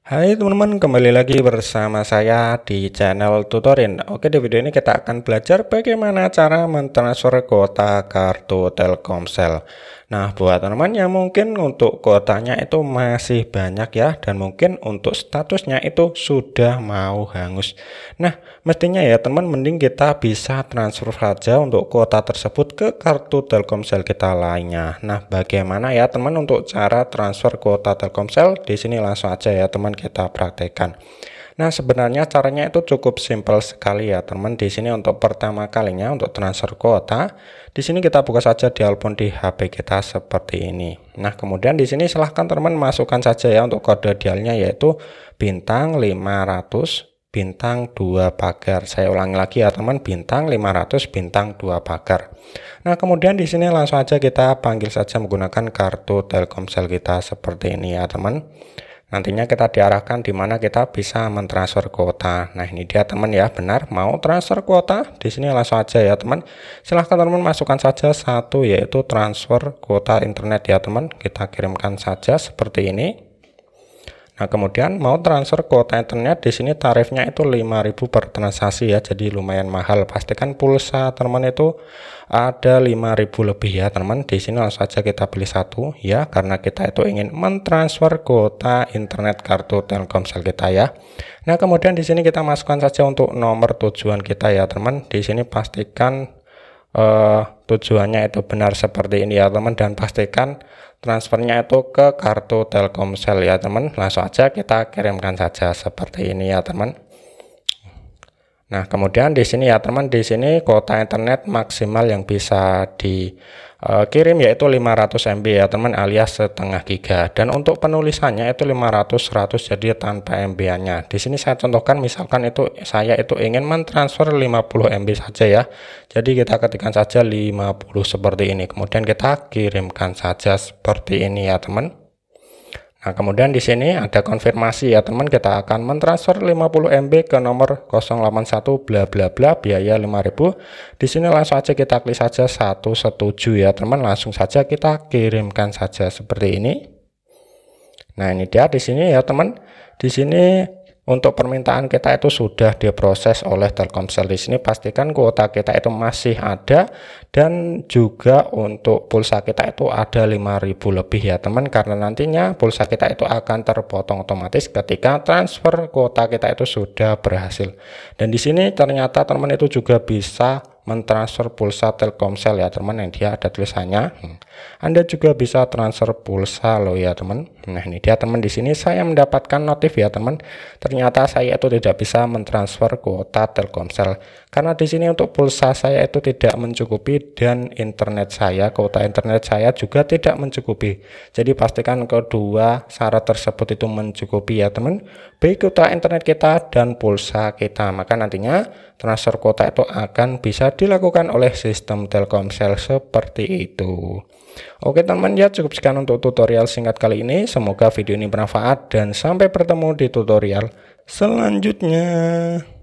Hai teman-teman, kembali lagi bersama saya di channel Tutorin. Oke, di video ini kita akan belajar bagaimana cara mentransfer kuota kartu Telkomsel. Nah, buat teman-teman yang mungkin untuk kotanya itu masih banyak ya dan mungkin untuk statusnya itu sudah mau hangus. Nah, mestinya ya teman mending kita bisa transfer saja untuk kota tersebut ke kartu Telkomsel kita lainnya. Nah, bagaimana ya teman untuk cara transfer kota Telkomsel? Di sini langsung aja ya teman kita praktekkan. Nah, sebenarnya caranya itu cukup simple sekali ya, teman. Di sini untuk pertama kalinya untuk transfer kuota, di sini kita buka saja di album di HP kita seperti ini. Nah, kemudian di sini silahkan teman masukkan saja ya untuk kode dialnya yaitu bintang 500 bintang 2 pagar. Saya ulangi lagi ya teman, bintang 500 bintang 2 pagar. Nah, kemudian di sini langsung aja kita panggil saja menggunakan kartu Telkomsel kita seperti ini ya, teman nantinya kita diarahkan di mana kita bisa mentransfer kuota nah ini dia teman ya benar mau transfer kuota di sini langsung aja ya teman silahkan teman masukkan saja satu yaitu transfer kuota internet ya teman kita kirimkan saja seperti ini Nah, kemudian mau transfer kuota internet di sini tarifnya itu 5000 per transaksi ya. Jadi lumayan mahal. Pastikan pulsa teman itu ada 5000 lebih ya, teman. Di sini langsung saja kita pilih satu ya karena kita itu ingin mentransfer kuota internet kartu Telkomsel kita ya. Nah, kemudian di sini kita masukkan saja untuk nomor tujuan kita ya, teman. Di sini pastikan eh uh, tujuannya itu benar seperti ini ya teman dan pastikan transfernya itu ke kartu Telkomsel ya teman langsung aja kita kirimkan saja seperti ini ya teman Nah, kemudian di sini ya teman, di sini kuota internet maksimal yang bisa dikirim eh, uh, yaitu 500 MB ya teman alias setengah giga. Dan untuk penulisannya itu 500 100 jadi tanpa MB-nya. Di sini saya contohkan misalkan itu saya itu ingin mentransfer 50 MB saja ya. Jadi kita ketikkan saja 50 seperti ini. Kemudian kita kirimkan saja seperti ini ya teman. Nah, kemudian di sini ada konfirmasi ya teman, kita akan mentransfer 50 MB ke nomor 081 bla bla bla biaya 5000. Di sini langsung aja kita klik saja satu setuju ya teman, langsung saja kita kirimkan saja seperti ini. Nah, ini dia di sini ya teman. Di sini untuk permintaan kita itu sudah diproses oleh Telkomsel di sini pastikan kuota kita itu masih ada dan juga untuk pulsa kita itu ada 5000 lebih ya teman karena nantinya pulsa kita itu akan terpotong otomatis ketika transfer kuota kita itu sudah berhasil dan di sini ternyata teman itu juga bisa mentransfer pulsa Telkomsel ya teman yang dia ada tulisannya hmm. Anda juga bisa transfer pulsa loh ya teman nah ini dia teman di sini saya mendapatkan notif ya teman ternyata saya itu tidak bisa mentransfer kuota Telkomsel karena di sini untuk pulsa saya itu tidak mencukupi dan internet saya, kuota internet saya juga tidak mencukupi. Jadi pastikan kedua syarat tersebut itu mencukupi ya teman. Baik kuota internet kita dan pulsa kita. Maka nantinya transfer kuota itu akan bisa dilakukan oleh sistem Telkomsel seperti itu. Oke teman ya cukup sekian untuk tutorial singkat kali ini. Semoga video ini bermanfaat dan sampai bertemu di tutorial selanjutnya.